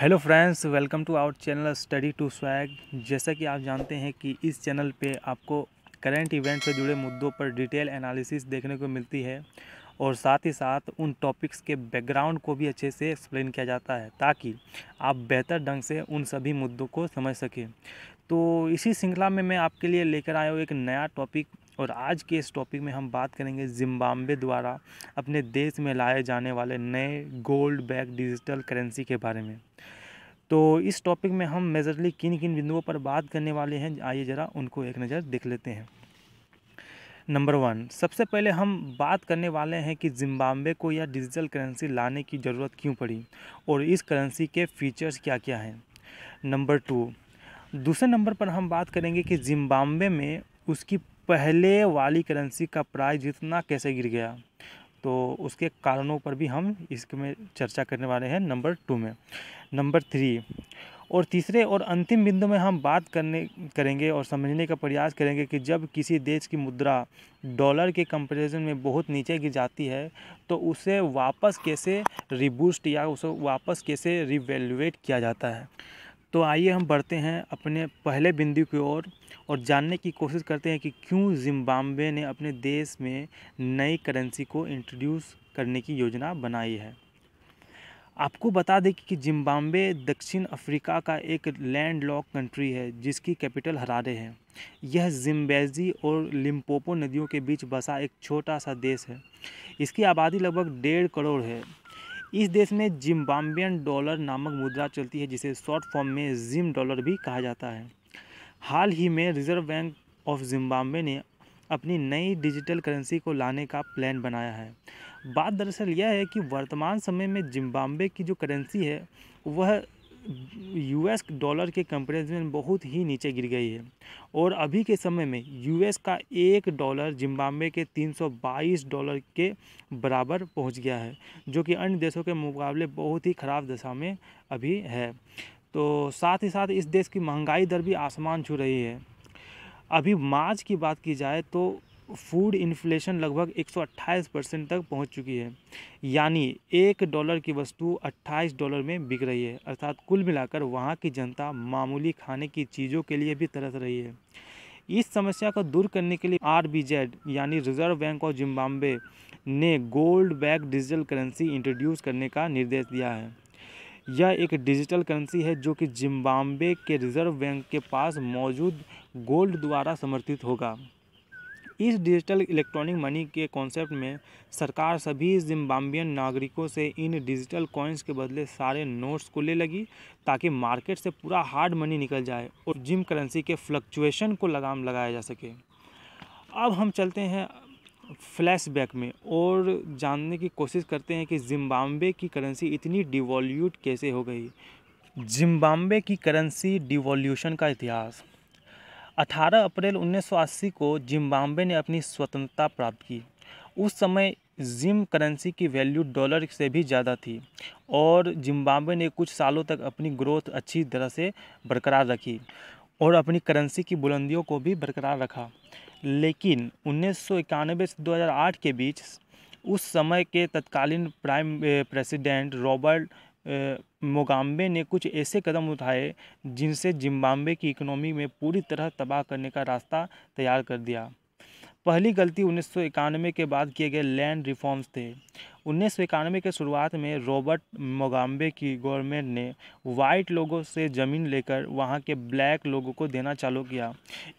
hello friends welcome to our channel study to swag जैसा कि आप जानते हैं कि इस चैनल पे आपको करंट इवेंट से जुड़े मुद्दों पर डिटेल एनालिसिस देखने को मिलती है और साथ ही साथ उन टॉपिक्स के बैकग्राउंड को भी अच्छे से एक्सप्लेन किया जाता है ताकि आप बेहतर ढंग से उन सभी मुद्दों को समझ सकें तो इसी श्रृंखला में मैं आपके लिए लेकर आया हूँ एक नया टॉपिक और आज के इस टॉपिक में हम बात करेंगे जिम्बाब्वे द्वारा अपने देश में लाए जाने वाले नए गोल्ड बैग डिजिटल करेंसी के बारे में तो इस टॉपिक में हम मेजरली किन किन बिंदुओं पर बात करने वाले हैं आइए ज़रा उनको एक नज़र देख लेते हैं नंबर वन सबसे पहले हम बात करने वाले हैं कि जिम्बाब्वे को यह डिजिटल करेंसी लाने की ज़रूरत क्यों पड़ी और इस करेंसी के फीचर्स क्या क्या हैं नंबर टू दूसरे नंबर पर हम बात करेंगे कि जिम्बाब्वे में उसकी पहले वाली करेंसी का प्राइस जितना कैसे गिर गया तो उसके कारणों पर भी हम इसमें चर्चा करने वाले हैं नंबर टू में नंबर थ्री और तीसरे और अंतिम बिंदु में हम बात करने करेंगे और समझने का प्रयास करेंगे कि जब किसी देश की मुद्रा डॉलर के कंपेरिजन में बहुत नीचे गिर जाती है तो उसे वापस कैसे रिबूस्ट या उसे वापस कैसे रिवेलुएट किया जाता है तो आइए हम बढ़ते हैं अपने पहले बिंदु की ओर और, और जानने की कोशिश करते हैं कि क्यों जिम्बाब्वे ने अपने देश में नई करेंसी को इंट्रोड्यूस करने की योजना बनाई है आपको बता दें कि जिम्बाब्वे दक्षिण अफ्रीका का एक लैंड लॉक कंट्री है जिसकी कैपिटल हरारे है यह जिम्बेजी और लिम्पोपो नदियों के बीच बसा एक छोटा सा देश है इसकी आबादी लगभग डेढ़ करोड़ है इस देश में जिम्बाबियन डॉलर नामक मुद्रा चलती है जिसे शॉर्ट फॉर्म में जिम डॉलर भी कहा जाता है हाल ही में रिजर्व बैंक ऑफ जिम्बाब्वे ने अपनी नई डिजिटल करेंसी को लाने का प्लान बनाया है बात दरअसल यह है कि वर्तमान समय में जिम्बाब्वे की जो करेंसी है वह यूएस डॉलर के कंपेरिजन में बहुत ही नीचे गिर गई है और अभी के समय में यूएस का एक डॉलर जिम्बाब्वे के 322 डॉलर के बराबर पहुंच गया है जो कि अन्य देशों के मुकाबले बहुत ही ख़राब दशा में अभी है तो साथ ही साथ इस देश की महंगाई दर भी आसमान छू रही है अभी मार्च की बात की जाए तो फूड इन्फ्लेशन लगभग 128 परसेंट तक पहुंच चुकी है यानी एक डॉलर की वस्तु 28 डॉलर में बिक रही है अर्थात कुल मिलाकर वहां की जनता मामूली खाने की चीज़ों के लिए भी तरस रही है इस समस्या को दूर करने के लिए आर यानी रिजर्व बैंक ऑफ जिम्बाब्वे ने gold back digital currency introduce करने का निर्देश दिया है यह एक डिजिटल करेंसी है जो कि जिम्बाब्वे के रिजर्व बैंक के पास मौजूद गोल्ड द्वारा समर्थित होगा इस डिजिटल इलेक्ट्रॉनिक मनी के कॉन्सेप्ट में सरकार सभी जिम्बाबियन नागरिकों से इन डिजिटल कॉइन्स के बदले सारे नोट्स को ले लगी ताकि मार्केट से पूरा हार्ड मनी निकल जाए और जिम करेंसी के फ्लक्चुएशन को लगाम लगाया जा सके अब हम चलते हैं फ्लैशबैक में और जानने की कोशिश करते हैं कि जिम्बाब्वे की करेंसी इतनी डिवॉल्यूट कैसे हो गई जिम्बाब्वे की करेंसी डिवॉल्यूशन का इतिहास 18 अप्रैल 1980 को जिम्बाब्वे ने अपनी स्वतंत्रता प्राप्त की उस समय जिम करेंसी की वैल्यू डॉलर से भी ज़्यादा थी और जिम्बाब्वे ने कुछ सालों तक अपनी ग्रोथ अच्छी तरह से बरकरार रखी और अपनी करेंसी की बुलंदियों को भी बरकरार रखा लेकिन उन्नीस से 2008 के बीच उस समय के तत्कालीन प्राइम प्रेसिडेंट रॉबर्ट मोगाम्बे ने कुछ ऐसे कदम उठाए जिनसे जिम्बाब्वे की इकनॉमी में पूरी तरह तबाह करने का रास्ता तैयार कर दिया पहली गलती उन्नीस के बाद किए गए लैंड रिफॉर्म्स थे उन्नीस के शुरुआत में रॉबर्ट मोगाम्बे की गवर्नमेंट ने वाइट लोगों से ज़मीन लेकर वहां के ब्लैक लोगों को देना चालू किया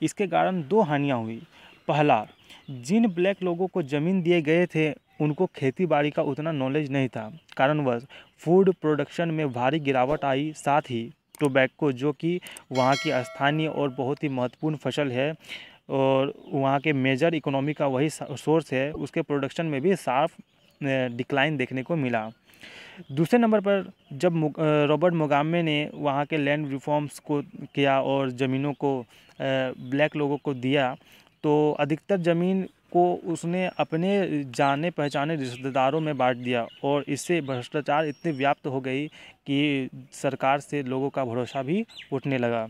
इसके कारण दो हानियां हुई पहला जिन ब्लैक लोगों को ज़मीन दिए गए थे उनको खेती बाड़ी का उतना नॉलेज नहीं था कारणवश फूड प्रोडक्शन में भारी गिरावट आई साथ ही टोबैको जो कि वहाँ की स्थानीय और बहुत ही महत्वपूर्ण फसल है और वहाँ के मेजर इकोनॉमी का वही सोर्स है उसके प्रोडक्शन में भी साफ डिक्लाइन देखने को मिला दूसरे नंबर पर जब रॉबर्ट मोगामे ने वहाँ के लैंड रिफॉर्म्स को किया और ज़मीनों को ब्लैक लोगों को दिया तो अधिकतर ज़मीन को उसने अपने जाने पहचाने रिश्तेदारों में बांट दिया और इससे भ्रष्टाचार इतनी व्याप्त हो गई कि सरकार से लोगों का भरोसा भी उठने लगा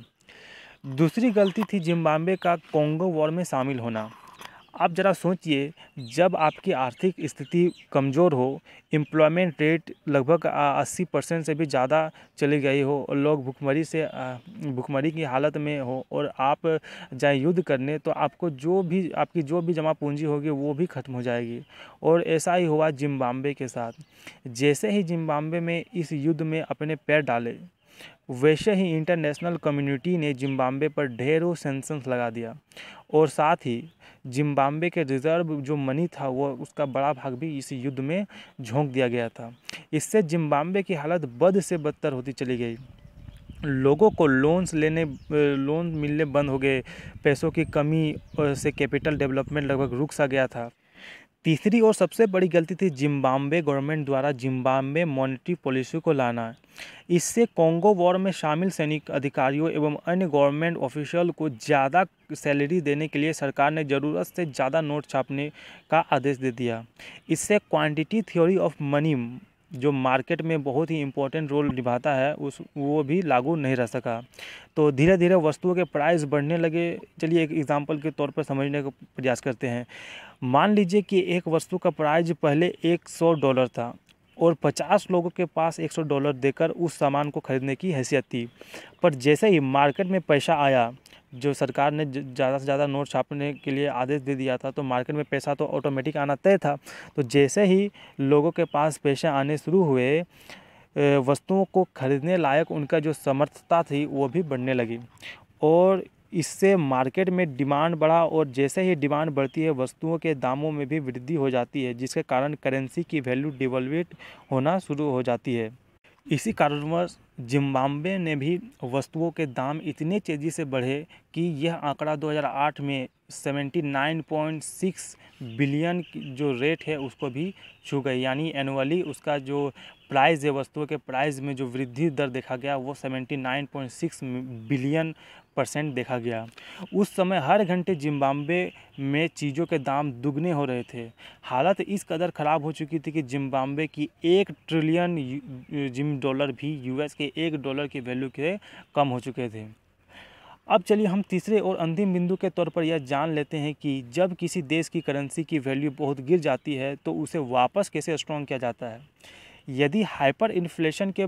दूसरी गलती थी जिम्बाब्वे का कोंगो वॉर में शामिल होना आप ज़रा सोचिए जब आपकी आर्थिक स्थिति कमज़ोर हो एम्प्लॉयमेंट रेट लगभग अस्सी परसेंट से भी ज़्यादा चली गई हो और लोग भुखमरी से भुखमरी की हालत में हो और आप जाए युद्ध करने तो आपको जो भी आपकी जो भी जमा पूंजी होगी वो भी ख़त्म हो जाएगी और ऐसा ही हुआ जिम्बाब्वे के साथ जैसे ही जिम्बाब्वे में इस युद्ध में अपने पैर डाले वैसे ही इंटरनेशनल कम्युनिटी ने जिम्बाब्वे पर ढेरों सेंसन्स लगा दिया और साथ ही जिम्बाब्वे के रिज़र्व जो मनी था वो उसका बड़ा भाग भी इस युद्ध में झोंक दिया गया था इससे जिम्बाब्वे की हालत बद से बदतर होती चली गई लोगों को लोन्स लेने लोन मिलने बंद हो गए पैसों की कमी से कैपिटल डेवलपमेंट लगभग रुक सा गया था तीसरी और सबसे बड़ी गलती थी जिम्बाब्वे गवर्नमेंट द्वारा जिम्बाब्वे मॉनिटरी पॉलिसी को लाना इससे कोंगो वॉर में शामिल सैनिक अधिकारियों एवं अन्य गवर्नमेंट ऑफिशियल को ज़्यादा सैलरी देने के लिए सरकार ने ज़रूरत से ज़्यादा नोट छापने का आदेश दे दिया इससे क्वांटिटी थ्योरी ऑफ मनी जो मार्केट में बहुत ही इम्पोर्टेंट रोल निभाता है उस वो भी लागू नहीं रह सका तो धीरे धीरे वस्तुओं के प्राइस बढ़ने लगे चलिए एक एग्ज़ाम्पल के तौर पर समझने का प्रयास करते हैं मान लीजिए कि एक वस्तु का प्राइस पहले एक सौ डॉलर था और पचास लोगों के पास एक सौ डॉलर देकर उस सामान को ख़रीदने की हैसियत थी पर जैसे ही मार्केट में पैसा आया जो सरकार ने ज़्यादा से ज़्यादा नोट छापने के लिए आदेश दे दिया था तो मार्केट में पैसा तो ऑटोमेटिक आना तय था तो जैसे ही लोगों के पास पैसे आने शुरू हुए वस्तुओं को खरीदने लायक उनका जो समर्थता थी वो भी बढ़ने लगी और इससे मार्केट में डिमांड बढ़ा और जैसे ही डिमांड बढ़ती है वस्तुओं के दामों में भी वृद्धि हो जाती है जिसके कारण करेंसी की वैल्यू डिवलवेट होना शुरू हो जाती है इसी कारणवश जिम्बाब्वे ने भी वस्तुओं के दाम इतने तेज़ी से बढ़े कि यह आंकड़ा 2008 में 79.6 बिलियन जो रेट है उसको भी छू गई यानी एनुअली उसका जो प्राइस है वस्तुओं के प्राइस में जो वृद्धि दर देखा गया वो 79.6 बिलियन परसेंट देखा गया उस समय हर घंटे जिम्बाब्वे में चीज़ों के दाम दुगने हो रहे थे हालत इस कदर ख़राब हो चुकी थी कि जिम्बाब्वे की एक ट्रिलियन जिम डॉलर भी यूएस के एक डॉलर की वैल्यू के कम हो चुके थे अब चलिए हम तीसरे और अंतिम बिंदु के तौर पर यह जान लेते हैं कि जब किसी देश की करेंसी की वैल्यू बहुत गिर जाती है तो उसे वापस कैसे स्ट्रॉन्ग किया जाता है यदि हाइपर इन्फ्लेशन के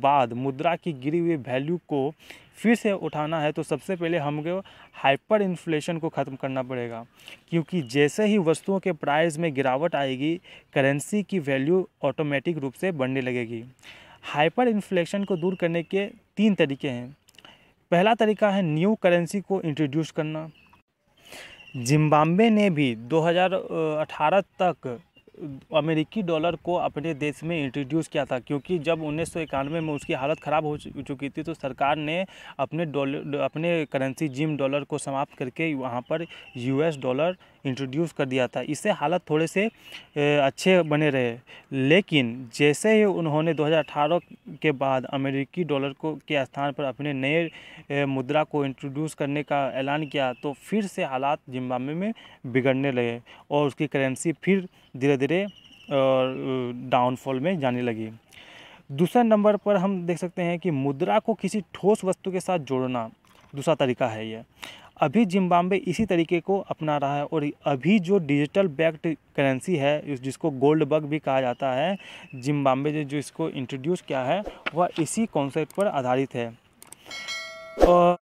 बाद मुद्रा की गिरी हुई वैल्यू को फिर से उठाना है तो सबसे पहले हमको हाइपर इन्फ्लेशन को ख़त्म करना पड़ेगा क्योंकि जैसे ही वस्तुओं के प्राइस में गिरावट आएगी करेंसी की वैल्यू ऑटोमेटिक रूप से बढ़ने लगेगी हाइपर इन्फ्लेशन को दूर करने के तीन तरीके हैं पहला तरीका है न्यू करेंसी को इंट्रोड्यूस करना जिम्बाब्वे ने भी 2018 तक अमेरिकी डॉलर को अपने देश में इंट्रोड्यूस किया था क्योंकि जब उन्नीस में उसकी हालत ख़राब हो चुकी थी तो सरकार ने अपने डॉलर अपने करेंसी जिम डॉलर को समाप्त करके वहाँ पर यूएस डॉलर इंट्रोड्यूस कर दिया था इससे हालत थोड़े से अच्छे बने रहे लेकिन जैसे ही उन्होंने 2018 के बाद अमेरिकी डॉलर को के स्थान पर अपने नए मुद्रा को इंट्रोड्यूस करने का ऐलान किया तो फिर से हालात जिम्बाब्वे में बिगड़ने लगे और उसकी करेंसी फिर धीरे धीरे डाउनफॉल में जाने लगी दूसरे नंबर पर हम देख सकते हैं कि मुद्रा को किसी ठोस वस्तु के साथ जोड़ना दूसरा तरीका है ये अभी जिम्बाब्वे इसी तरीके को अपना रहा है और अभी जो डिजिटल बैक्ड करेंसी है जिसको गोल्ड बग भी कहा जाता है जिम्बाब्वे ने जो इसको इंट्रोड्यूस किया है वह इसी कॉन्सेप्ट पर आधारित है और